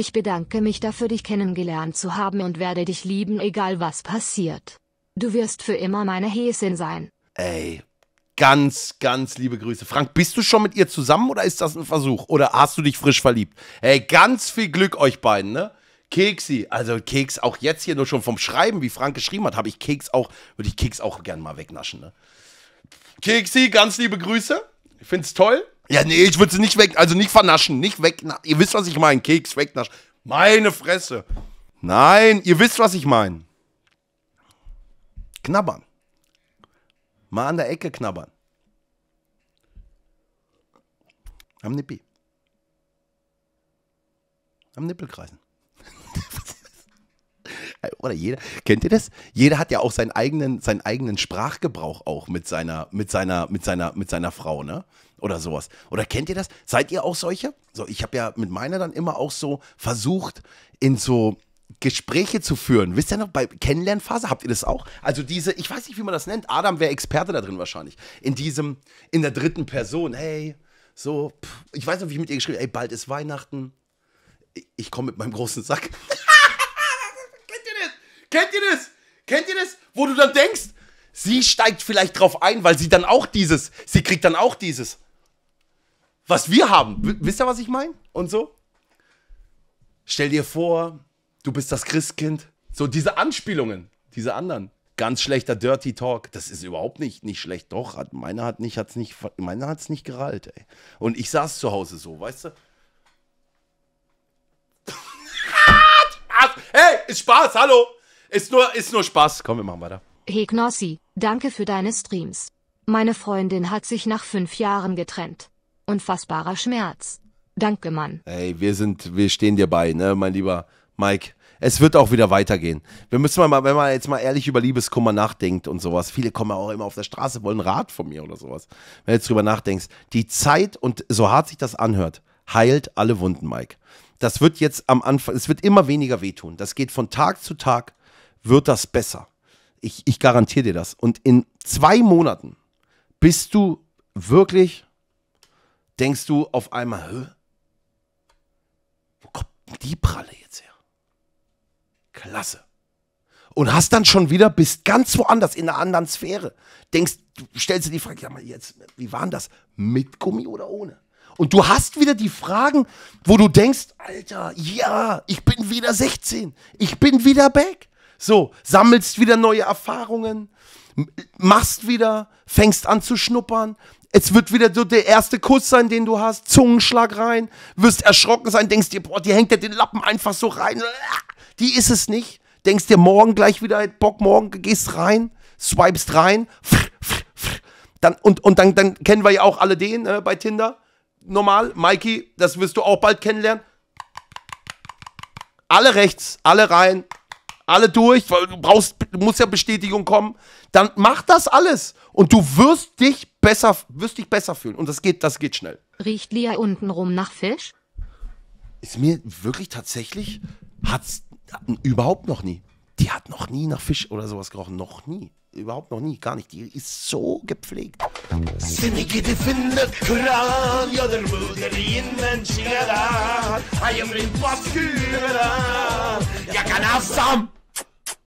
Ich bedanke mich dafür, dich kennengelernt zu haben und werde dich lieben, egal was passiert. Du wirst für immer meine Häsin sein. Ey, ganz, ganz liebe Grüße. Frank, bist du schon mit ihr zusammen oder ist das ein Versuch? Oder hast du dich frisch verliebt? Ey, ganz viel Glück euch beiden, ne? Keksi, also Keks auch jetzt hier nur schon vom Schreiben, wie Frank geschrieben hat, habe ich Keks auch, würde ich Keks auch gern mal wegnaschen, ne? Keksi, ganz liebe Grüße. Ich find's toll. Ja, nee, ich würde sie nicht weg, also nicht vernaschen, nicht weg. Ihr wisst, was ich meine. Keks wegnaschen. Meine Fresse. Nein, ihr wisst, was ich meine. Knabbern. Mal an der Ecke knabbern. Am Nippi. Am Nippelkreisen oder jeder, kennt ihr das? Jeder hat ja auch seinen eigenen, seinen eigenen Sprachgebrauch auch mit seiner, mit seiner, mit seiner, mit seiner Frau, ne? Oder sowas. Oder kennt ihr das? Seid ihr auch solche? So, ich habe ja mit meiner dann immer auch so versucht, in so Gespräche zu führen. Wisst ihr noch, bei Kennenlernphase habt ihr das auch? Also diese, ich weiß nicht, wie man das nennt, Adam wäre Experte da drin wahrscheinlich. In diesem, in der dritten Person, hey, so, pff, ich weiß noch, wie ich mit ihr geschrieben habe, ey, bald ist Weihnachten, ich, ich komme mit meinem großen Sack. Kennt ihr das? Kennt ihr das? Wo du dann denkst, sie steigt vielleicht drauf ein, weil sie dann auch dieses, sie kriegt dann auch dieses, was wir haben. W wisst ihr, was ich meine? Und so? Stell dir vor, du bist das Christkind. So diese Anspielungen, diese anderen. Ganz schlechter Dirty Talk. Das ist überhaupt nicht, nicht schlecht. Doch, hat, meiner hat nicht, hat's nicht, meiner hat's nicht gerallt, ey. Und ich saß zu Hause so, weißt du? hey, ist Spaß, hallo! Ist nur, ist nur Spaß. Komm, wir machen weiter. Hey Knossi, danke für deine Streams. Meine Freundin hat sich nach fünf Jahren getrennt. Unfassbarer Schmerz. Danke, Mann. Ey, wir sind, wir stehen dir bei, ne, mein lieber Mike. Es wird auch wieder weitergehen. Wir müssen mal, wenn man jetzt mal ehrlich über Liebeskummer nachdenkt und sowas, viele kommen ja auch immer auf der Straße, wollen Rat von mir oder sowas. Wenn du jetzt drüber nachdenkst, die Zeit und so hart sich das anhört, heilt alle Wunden, Mike. Das wird jetzt am Anfang, es wird immer weniger wehtun. Das geht von Tag zu Tag wird das besser. Ich, ich garantiere dir das. Und in zwei Monaten bist du wirklich, denkst du auf einmal, Hö? wo kommt die Pralle jetzt her? Klasse. Und hast dann schon wieder, bist ganz woanders in einer anderen Sphäre. Denkst, stellst dir die Frage, ja mal jetzt, wie war denn das? Mit Gummi oder ohne? Und du hast wieder die Fragen, wo du denkst, Alter, ja, ich bin wieder 16, ich bin wieder back. So, sammelst wieder neue Erfahrungen, machst wieder, fängst an zu schnuppern. Es wird wieder so der erste Kuss sein, den du hast, Zungenschlag rein, wirst erschrocken sein, denkst dir, boah, die hängt ja den Lappen einfach so rein. Die ist es nicht. Denkst dir morgen gleich wieder, Bock, morgen gehst rein, swipest rein, Dann, und, und dann, dann kennen wir ja auch alle den äh, bei Tinder. Normal, Mikey, das wirst du auch bald kennenlernen. Alle rechts, alle rein, alle durch, weil du brauchst, muss ja Bestätigung kommen, dann mach das alles und du wirst dich besser, wirst dich besser fühlen und das geht, das geht schnell. Riecht Lia untenrum nach Fisch? Ist mir wirklich tatsächlich, hat's überhaupt noch nie. Die hat noch nie nach Fisch oder sowas gerochen, noch nie überhaupt noch nie, gar nicht. Die ist so gepflegt. Ja, kann